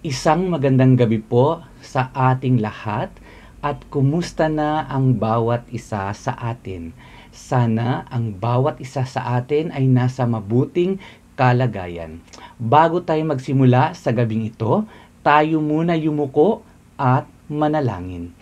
Isang magandang gabi po sa ating lahat at kumusta na ang bawat isa sa atin. Sana ang bawat isa sa atin ay nasa mabuting kalagayan. Bago tayo magsimula sa gabing ito, tayo muna yumuko at manalangin.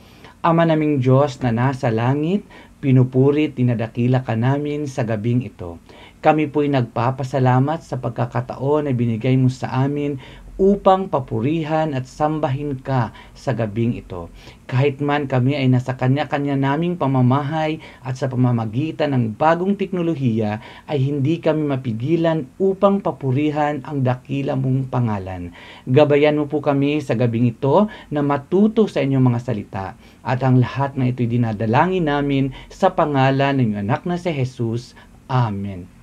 Ama naming Diyos na nasa langit, pinupuri at tinadakila ka namin sa gabing ito. Kami po'y nagpapasalamat sa pagkakataon na binigay mo sa amin upang papurihan at sambahin ka sa gabing ito. Kahit man kami ay nasa kanya-kanya naming pamamahay at sa pamamagitan ng bagong teknolohiya ay hindi kami mapigilan upang papurihan ang dakila mong pangalan. Gabayan mo po kami sa gabing ito na matuto sa inyong mga salita at ang lahat na ito'y dinadalangin namin sa pangalan ng anak na si Jesus. Amen.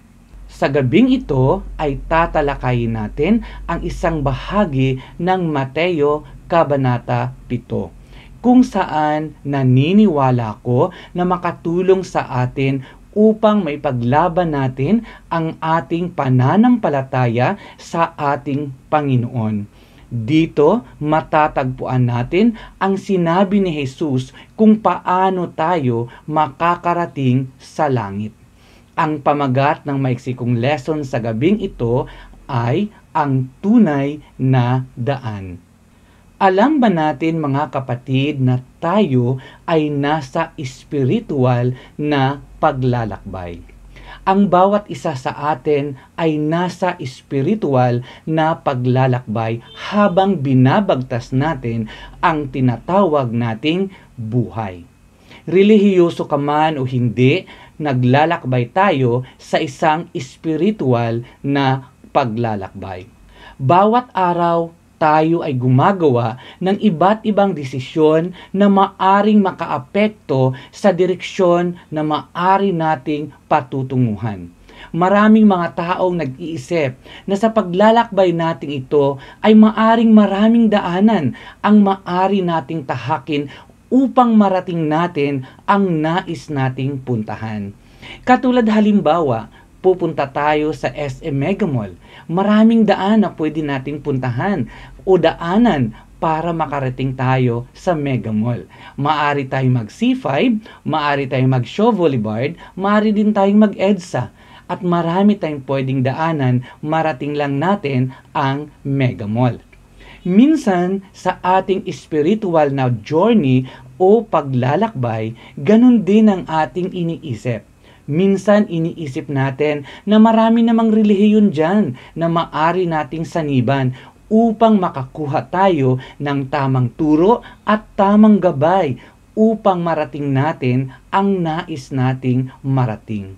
Sa gabing ito ay tatalakayin natin ang isang bahagi ng Mateo Kabanata 7 kung saan naniniwala ko na makatulong sa atin upang may paglaban natin ang ating pananampalataya sa ating Panginoon. Dito matatagpuan natin ang sinabi ni Jesus kung paano tayo makakarating sa langit. Ang pamagat ng maiksikong lesson sa gabing ito ay ang tunay na daan. Alam ba natin mga kapatid na tayo ay nasa espiritual na paglalakbay? Ang bawat isa sa atin ay nasa espiritual na paglalakbay habang binabagtas natin ang tinatawag nating buhay. Relihiyoso ka man o hindi, naglalakbay tayo sa isang spiritual na paglalakbay. Bawat araw, tayo ay gumagawa ng iba't ibang desisyon na maaring makaapekto sa direksyon na maari nating patutunguhan. Maraming mga taong nag-iisip na sa paglalakbay nating ito ay maaring maraming daanan ang maari nating tahakin upang marating natin ang nais nating puntahan. Katulad halimbawa, pupunta tayo sa SM Mega Mall. Maraming daan na pwede nating puntahan o daanan para makarating tayo sa Mega Mall. Maari tayong mag C5, maari tayong mag Show Boulevard, maari din tayong mag EDSA at marami tayong pwedeng daanan marating lang natin ang Mega Mall minsan sa ating spiritual na journey o paglalakbay, ganun din ang ating iniisip. Minsan iniisip natin na marami namang relihiyon dyan na maari nating saniban upang makakuha tayo ng tamang turo at tamang gabay upang marating natin ang nais nating marating.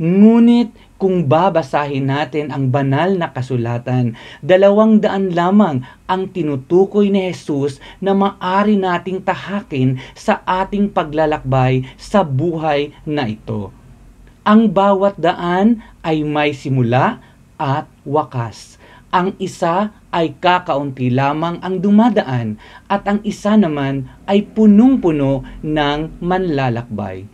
Ngunit kung babasahin natin ang banal na kasulatan, dalawang daan lamang ang tinutukoy ni Jesus na maari nating tahakin sa ating paglalakbay sa buhay na ito. Ang bawat daan ay may simula at wakas. Ang isa ay kakaunti lamang ang dumadaan at ang isa naman ay punong-puno ng manlalakbay.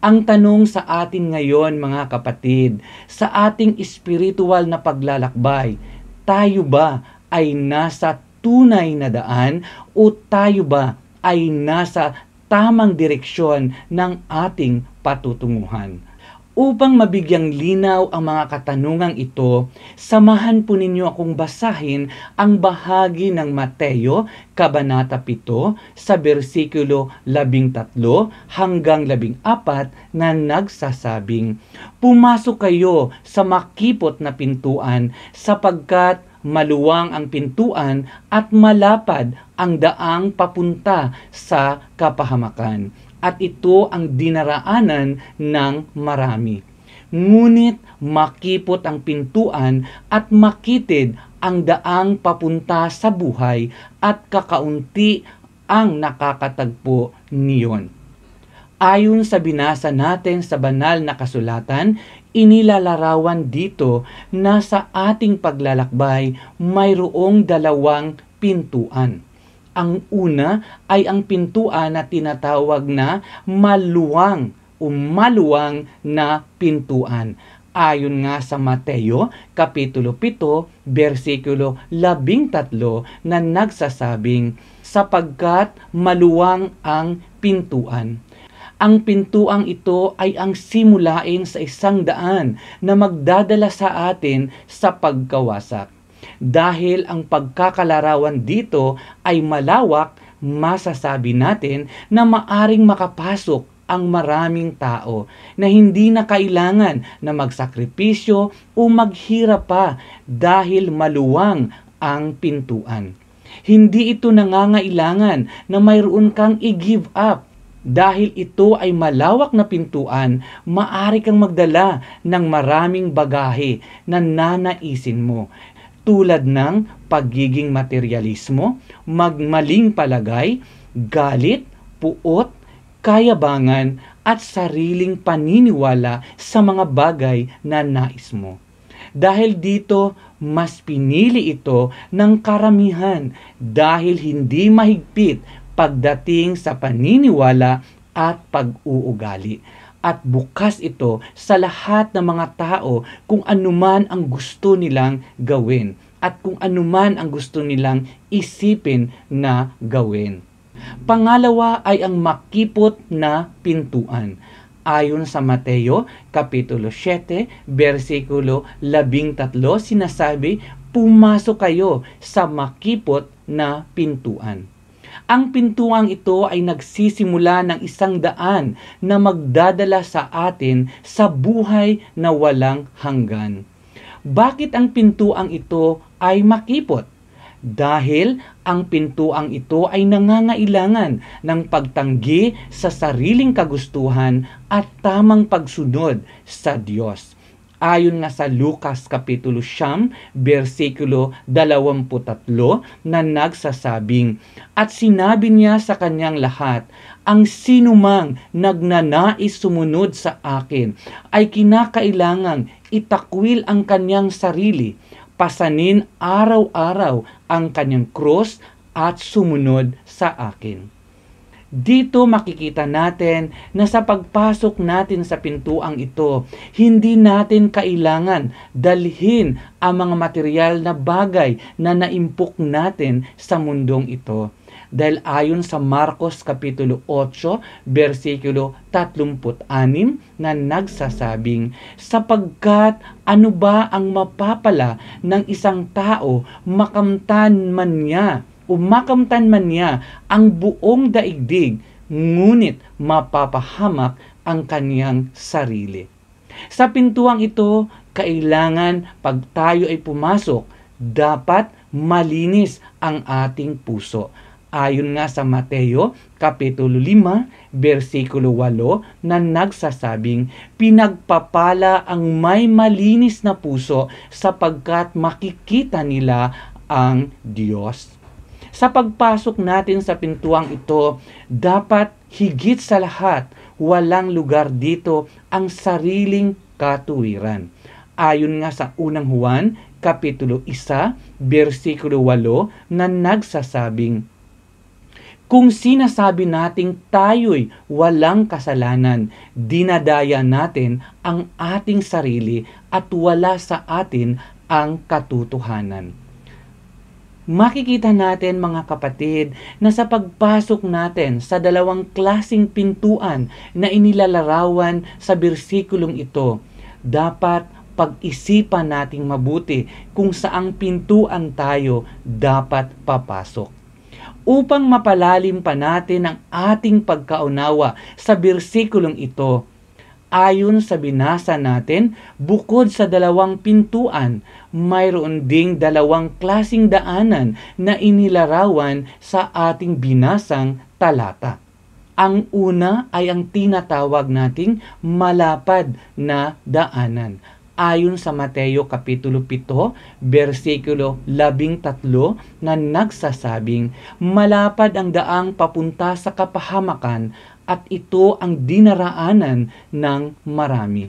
Ang tanong sa atin ngayon mga kapatid, sa ating spiritual na paglalakbay, tayo ba ay nasa tunay na daan o tayo ba ay nasa tamang direksyon ng ating patutunguhan? Upang mabigyang linaw ang mga katanungang ito, samahan po ninyo akong basahin ang bahagi ng Mateo, Kabanata 7, sa bersikulo 13 hanggang 14 na nagsasabing, Pumasok kayo sa makipot na pintuan sapagkat maluwang ang pintuan at malapad ang daang papunta sa kapahamakan at ito ang dinaraanan ng marami. Ngunit makipot ang pintuan at makitid ang daang papunta sa buhay at kakaunti ang nakakatagpo niyon. Ayon sa binasa natin sa banal na kasulatan, inilalarawan dito na sa ating paglalakbay mayroong dalawang pintuan ang una ay ang pintuan na tinatawag na maluwang o maluwang na pintuan. Ayon nga sa Mateo, Kapitulo 7, versikulo 13 na nagsasabing, sapagkat maluwang ang pintuan. Ang pintuang ito ay ang simulain sa isang daan na magdadala sa atin sa pagkawasak dahil ang pagkakalarawan dito ay malawak, masasabi natin na maaring makapasok ang maraming tao na hindi na kailangan na magsakripisyo o maghirap pa dahil maluwang ang pintuan. Hindi ito nangangailangan na mayroon kang i-give up dahil ito ay malawak na pintuan, maari kang magdala ng maraming bagahe na nanaisin mo tulad ng pagiging materialismo, magmaling palagay, galit, puot, kayabangan at sariling paniniwala sa mga bagay na nais mo. Dahil dito, mas pinili ito ng karamihan dahil hindi mahigpit pagdating sa paniniwala at pag-uugali at bukas ito sa lahat ng mga tao kung anuman ang gusto nilang gawin at kung anuman ang gusto nilang isipin na gawin. Pangalawa ay ang makipot na pintuan. Ayon sa Mateo, Kapitulo 7, versikulo 13, sinasabi, Pumasok kayo sa makipot na pintuan. Ang pintuang ito ay nagsisimula ng isang daan na magdadala sa atin sa buhay na walang hanggan. Bakit ang pintuang ito ay makipot? Dahil ang pintuang ito ay nangangailangan ng pagtanggi sa sariling kagustuhan at tamang pagsunod sa Diyos ayon nga sa Lucas Kapitulo Siyam, versikulo 23 na nagsasabing, At sinabi niya sa kanyang lahat, ang sinumang nagnanais sumunod sa akin ay kinakailangang itakwil ang kanyang sarili, pasanin araw-araw ang kanyang krus at sumunod sa akin. Dito makikita natin na sa pagpasok natin sa pintuang ito, hindi natin kailangan dalhin ang mga material na bagay na naimpok natin sa mundong ito. Dahil ayon sa Marcos Kapitulo 8, versikulo 36 na nagsasabing, Sapagkat ano ba ang mapapala ng isang tao makamtan man niya umakamtan man niya ang buong daigdig, ngunit mapapahamak ang kaniyang sarili. Sa pintuang ito, kailangan pag tayo ay pumasok, dapat malinis ang ating puso. Ayon nga sa Mateo Kapitulo 5, versikulo 8 na nagsasabing, Pinagpapala ang may malinis na puso sapagkat makikita nila ang Diyos. Sa pagpasok natin sa pintuang ito, dapat higit sa lahat, walang lugar dito ang sariling katuwiran. Ayon nga sa unang Juan, Kapitulo 1, versikulo 8 na nagsasabing, kung sinasabi nating tayo'y walang kasalanan, dinadaya natin ang ating sarili at wala sa atin ang katotohanan makikita natin mga kapatid na sa pagpasok natin sa dalawang klasing pintuan na inilalarawan sa bersikulong ito, dapat pag-isipan nating mabuti kung saang pintuan tayo dapat papasok upang mapalalim pa natin ang ating pagkaunawa sa bersikulong ito ayon sa binasa natin, bukod sa dalawang pintuan, mayroon ding dalawang klasing daanan na inilarawan sa ating binasang talata. Ang una ay ang tinatawag nating malapad na daanan. Ayon sa Mateo Kapitulo 7, versikulo 13 na nagsasabing, Malapad ang daang papunta sa kapahamakan at ito ang dinaraanan ng marami.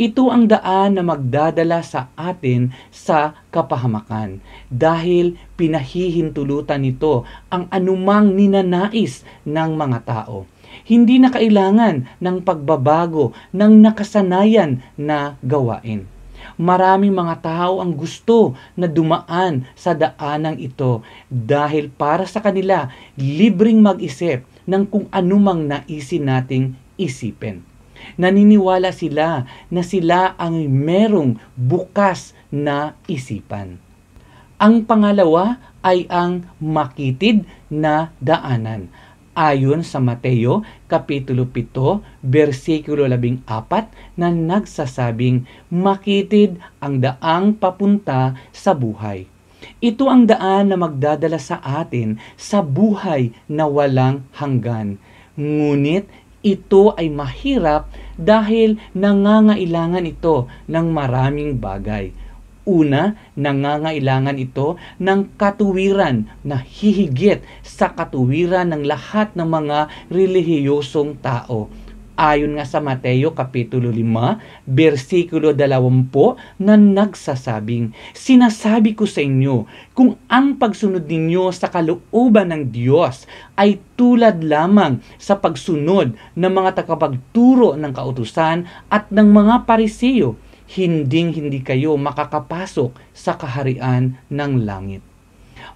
Ito ang daan na magdadala sa atin sa kapahamakan dahil pinahihintulutan nito ang anumang ninanais ng mga tao. Hindi na kailangan ng pagbabago ng nakasanayan na gawain. Maraming mga tao ang gusto na dumaan sa daanang ito dahil para sa kanila libreng mag-isip ng kung anumang naisin nating isipin. Naniniwala sila na sila ang merong bukas na isipan. Ang pangalawa ay ang makitid na daanan. Ayon sa Mateo Kapitulo 7, versikulo 14 na nagsasabing makitid ang daang papunta sa buhay ito ang daan na magdadala sa atin sa buhay na walang hanggan. Ngunit ito ay mahirap dahil nangangailangan ito ng maraming bagay. Una, nangangailangan ito ng katuwiran na hihigit sa katuwiran ng lahat ng mga relihiyosong tao ayon nga sa Mateo Kapitulo 5, versikulo 20 na nagsasabing, Sinasabi ko sa inyo, kung ang pagsunod ninyo sa kalooban ng Diyos ay tulad lamang sa pagsunod ng mga takapagturo ng kautusan at ng mga pariseo, hinding hindi kayo makakapasok sa kaharian ng langit.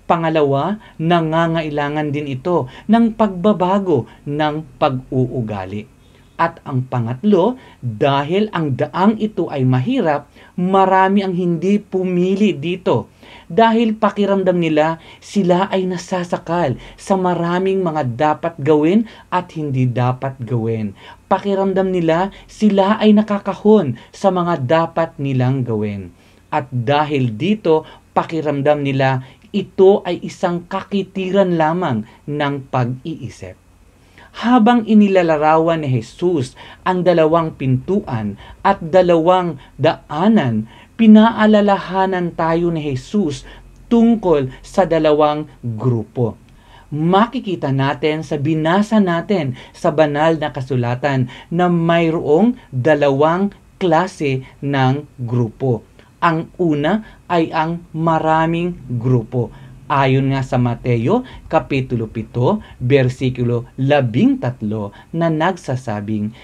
Pangalawa, nangangailangan din ito ng pagbabago ng pag-uugali at ang pangatlo, dahil ang daang ito ay mahirap, marami ang hindi pumili dito. Dahil pakiramdam nila, sila ay nasasakal sa maraming mga dapat gawin at hindi dapat gawin. Pakiramdam nila, sila ay nakakahon sa mga dapat nilang gawin. At dahil dito, pakiramdam nila, ito ay isang kakitiran lamang ng pag-iisip habang inilalarawan ni Jesus ang dalawang pintuan at dalawang daanan, pinaalalahanan tayo ni Jesus tungkol sa dalawang grupo. Makikita natin sa binasa natin sa banal na kasulatan na mayroong dalawang klase ng grupo. Ang una ay ang maraming grupo ayon nga sa Mateo Kapitulo 7, versikulo 13 na nagsasabing,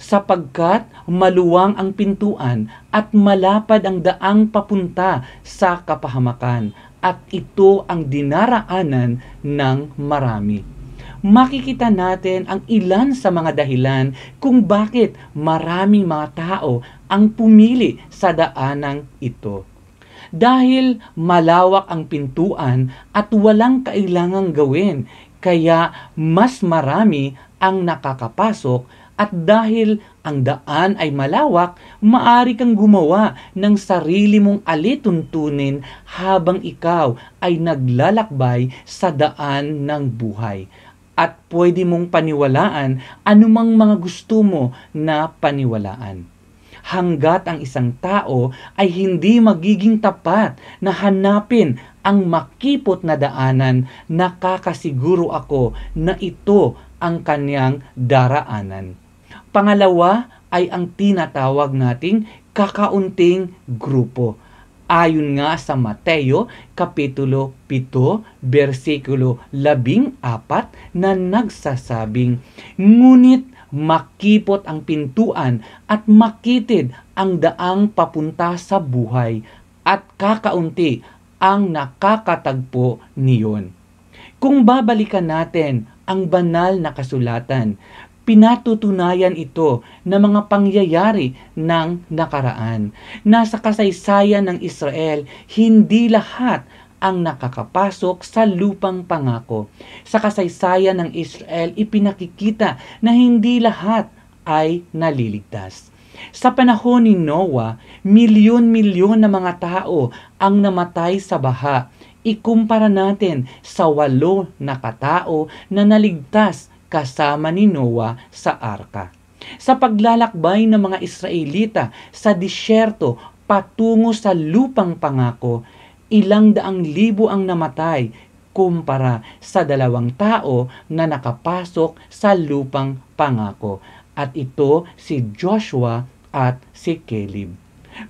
sapagkat maluwang ang pintuan at malapad ang daang papunta sa kapahamakan at ito ang dinaraanan ng marami. Makikita natin ang ilan sa mga dahilan kung bakit maraming mga tao ang pumili sa daanang ito dahil malawak ang pintuan at walang kailangang gawin kaya mas marami ang nakakapasok at dahil ang daan ay malawak, maari kang gumawa ng sarili mong alituntunin habang ikaw ay naglalakbay sa daan ng buhay. At pwede mong paniwalaan anumang mga gusto mo na paniwalaan hanggat ang isang tao ay hindi magiging tapat na hanapin ang makipot na daanan, nakakasiguro ako na ito ang kanyang daraanan. Pangalawa ay ang tinatawag nating kakaunting grupo. Ayon nga sa Mateo Kapitulo 7, versikulo 14 na nagsasabing, Ngunit makipot ang pintuan at makitid ang daang papunta sa buhay at kakaunti ang nakakatagpo niyon. Kung babalikan natin ang banal na kasulatan, pinatutunayan ito ng mga pangyayari ng nakaraan. Nasa kasaysayan ng Israel, hindi lahat ang nakakapasok sa lupang pangako. Sa kasaysayan ng Israel, ipinakikita na hindi lahat ay naliligtas. Sa panahon ni Noah, milyon-milyon na mga tao ang namatay sa baha. Ikumpara natin sa walo na katao na naligtas kasama ni Noah sa arka. Sa paglalakbay ng mga Israelita sa disyerto patungo sa lupang pangako, ilang daang libo ang namatay kumpara sa dalawang tao na nakapasok sa lupang pangako. At ito si Joshua at si Caleb.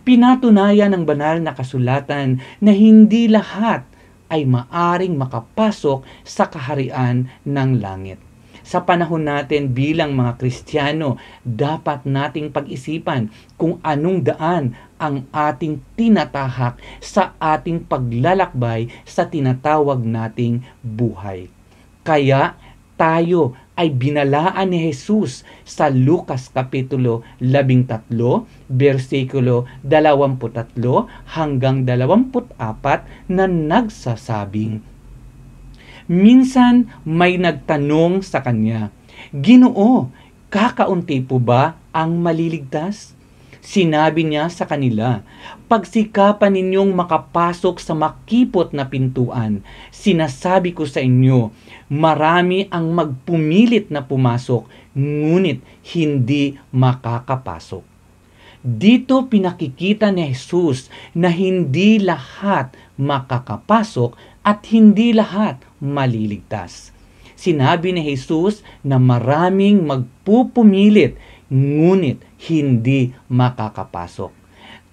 Pinatunayan ng banal na kasulatan na hindi lahat ay maaring makapasok sa kaharian ng langit. Sa panahon natin bilang mga Kristiyano, dapat nating pag-isipan kung anong daan ang ating tinatahak sa ating paglalakbay sa tinatawag nating buhay. Kaya tayo ay binalaan ni Jesus sa Lucas Kapitulo 13, versikulo 23 hanggang 24 na nagsasabing, Minsan may nagtanong sa kanya, Ginoo, kakaunti po ba ang maliligtas? Sinabi niya sa kanila, Pagsikapan ninyong makapasok sa makipot na pintuan, sinasabi ko sa inyo, marami ang magpumilit na pumasok, ngunit hindi makakapasok. Dito pinakikita ni Jesus na hindi lahat makakapasok at hindi lahat maliligtas. Sinabi ni Jesus na maraming magpupumilit, ngunit hindi makakapasok.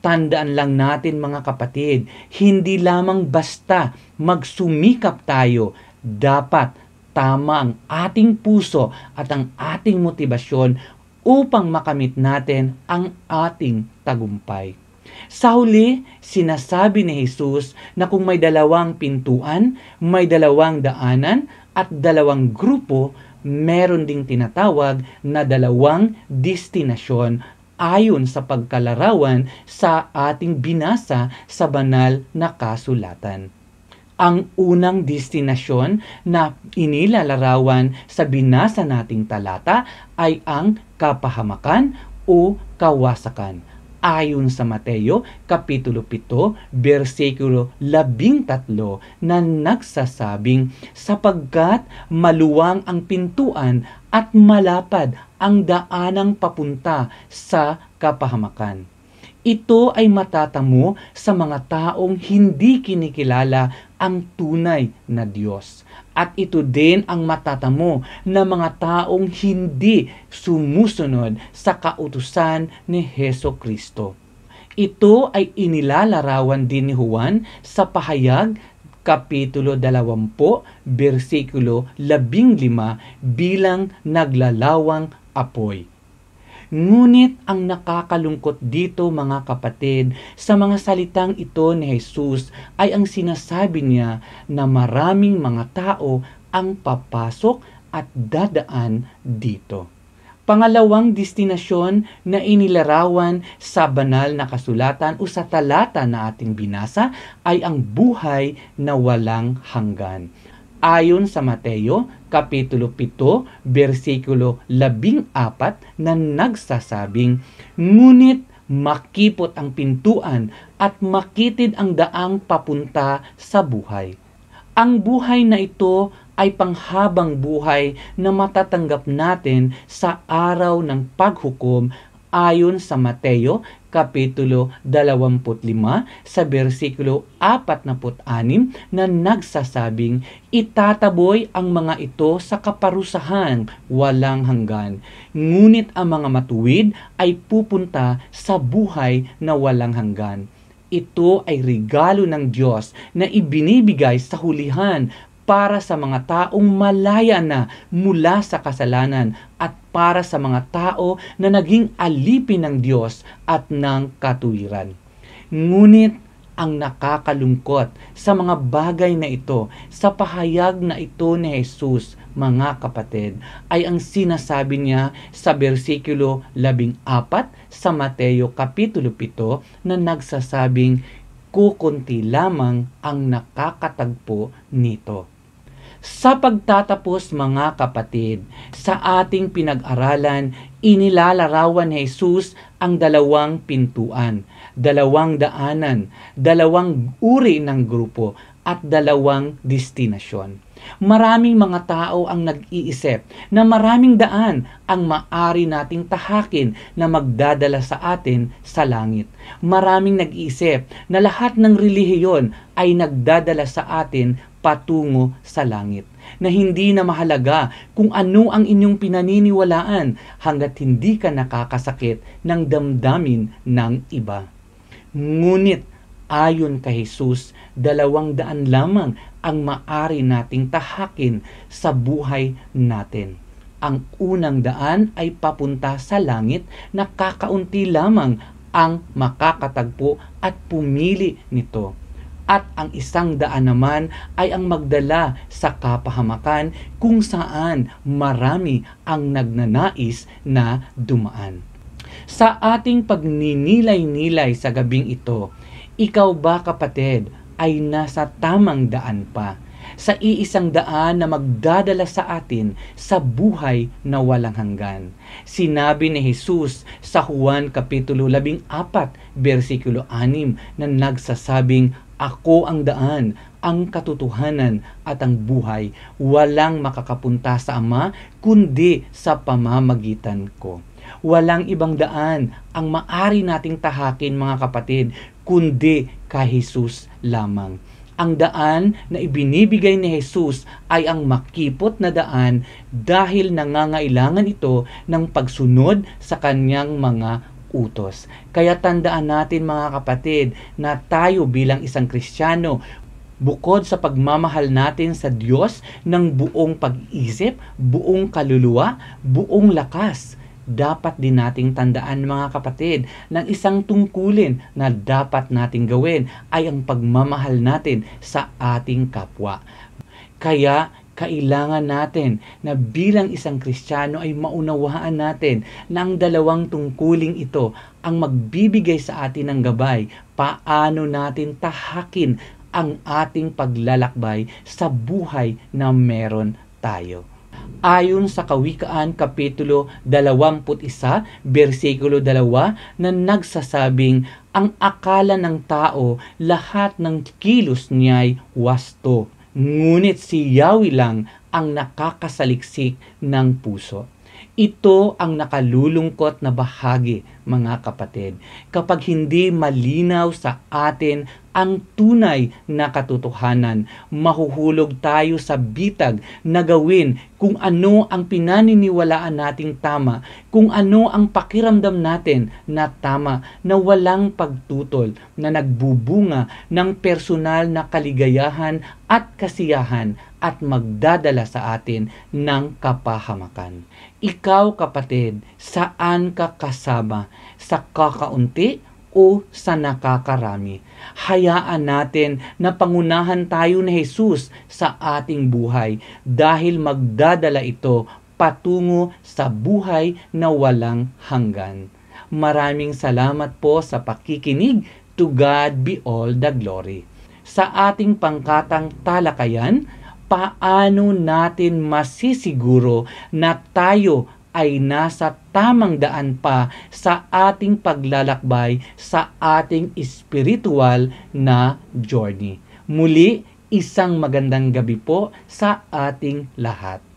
Tandaan lang natin mga kapatid, hindi lamang basta magsumikap tayo, dapat tama ang ating puso at ang ating motibasyon upang makamit natin ang ating tagumpay. Sa huli, sinasabi ni Jesus na kung may dalawang pintuan, may dalawang daanan at dalawang grupo, meron ding tinatawag na dalawang destinasyon ayon sa pagkalarawan sa ating binasa sa banal na kasulatan. Ang unang destinasyon na inilalarawan sa binasa nating talata ay ang kapahamakan o kawasakan ayon sa Mateo Kapitulo 7, versikulo 13 na nagsasabing, Sapagkat maluwang ang pintuan at malapad ang daanang papunta sa kapahamakan. Ito ay matatamo sa mga taong hindi kinikilala ang tunay na Diyos. At ito din ang matatamo na mga taong hindi sumusunod sa kautusan ni Heso Kristo. Ito ay inilalarawan din ni Juan sa pahayag Kapitulo 20, versikulo 15 bilang naglalawang apoy. Ngunit ang nakakalungkot dito mga kapatid, sa mga salitang ito ni Jesus ay ang sinasabi niya na maraming mga tao ang papasok at dadaan dito. Pangalawang destinasyon na inilarawan sa banal na kasulatan o sa talata na ating binasa ay ang buhay na walang hanggan ayon sa Mateo Kapitulo 7, versikulo 14 na nagsasabing, Ngunit makipot ang pintuan at makitid ang daang papunta sa buhay. Ang buhay na ito ay panghabang buhay na matatanggap natin sa araw ng paghukom ayon sa Mateo Kapitulo 25 sa versikulo 46 na nagsasabing, Itataboy ang mga ito sa kaparusahan walang hanggan, ngunit ang mga matuwid ay pupunta sa buhay na walang hanggan. Ito ay regalo ng Diyos na ibinibigay sa hulihan para sa mga taong malaya na mula sa kasalanan at para sa mga tao na naging alipin ng Diyos at ng katuwiran. Ngunit ang nakakalungkot sa mga bagay na ito, sa pahayag na ito ni Jesus, mga kapatid, ay ang sinasabi niya sa bersikulo 14 sa Mateo Kapitulo 7 na nagsasabing, kukunti lamang ang nakakatagpo nito. Sa pagtatapos mga kapatid, sa ating pinag-aralan, inilalarawan ni Jesus ang dalawang pintuan, dalawang daanan, dalawang uri ng grupo at dalawang destinasyon. Maraming mga tao ang nag-iisip na maraming daan ang maari nating tahakin na magdadala sa atin sa langit. Maraming nag-iisip na lahat ng relihiyon ay nagdadala sa atin patungo sa langit na hindi na mahalaga kung ano ang inyong pinaniniwalaan hanggat hindi ka nakakasakit ng damdamin ng iba. Ngunit ayon kay Jesus, dalawang daan lamang ang maari nating tahakin sa buhay natin. Ang unang daan ay papunta sa langit na kakaunti lamang ang makakatagpo at pumili nito at ang isang daan naman ay ang magdala sa kapahamakan kung saan marami ang nagnanais na dumaan. Sa ating pagninilay-nilay sa gabing ito, ikaw ba kapatid ay nasa tamang daan pa? sa iisang daan na magdadala sa atin sa buhay na walang hanggan. Sinabi ni Jesus sa Juan Kapitulo 14, versikulo 6 na nagsasabing, ako ang daan, ang katotohanan at ang buhay. Walang makakapunta sa Ama kundi sa pamamagitan ko. Walang ibang daan ang maari nating tahakin mga kapatid kundi kay Jesus lamang. Ang daan na ibinibigay ni Jesus ay ang makipot na daan dahil nangangailangan ito ng pagsunod sa kanyang mga utos. Kaya tandaan natin mga kapatid na tayo bilang isang Kristiyano bukod sa pagmamahal natin sa Diyos ng buong pag-isip, buong kaluluwa, buong lakas, dapat din nating tandaan mga kapatid ng isang tungkulin na dapat nating gawin ay ang pagmamahal natin sa ating kapwa. Kaya kailangan natin na bilang isang Kristiyano ay maunawaan natin na ang dalawang tungkuling ito ang magbibigay sa atin ng gabay paano natin tahakin ang ating paglalakbay sa buhay na meron tayo. Ayon sa Kawikaan Kapitulo 21, versikulo 2 na nagsasabing, Ang akala ng tao, lahat ng kilos niya'y wasto ngunit si Yahweh lang ang nakakasaliksik ng puso. Ito ang nakalulungkot na bahagi, mga kapatid, kapag hindi malinaw sa atin ang tunay na katotohanan, mahuhulog tayo sa bitag na gawin kung ano ang pinaniniwalaan nating tama, kung ano ang pakiramdam natin na tama, na walang pagtutol, na nagbubunga ng personal na kaligayahan at kasiyahan at magdadala sa atin ng kapahamakan. Ikaw kapatid, saan ka kasama? Sa kakaunti o sa nakakarami. Hayaan natin na pangunahan tayo ni Jesus sa ating buhay dahil magdadala ito patungo sa buhay na walang hanggan. Maraming salamat po sa pakikinig. To God be all the glory. Sa ating pangkatang talakayan, paano natin masisiguro na tayo ay nasa tamang daan pa sa ating paglalakbay sa ating spiritual na journey. Muli, isang magandang gabi po sa ating lahat.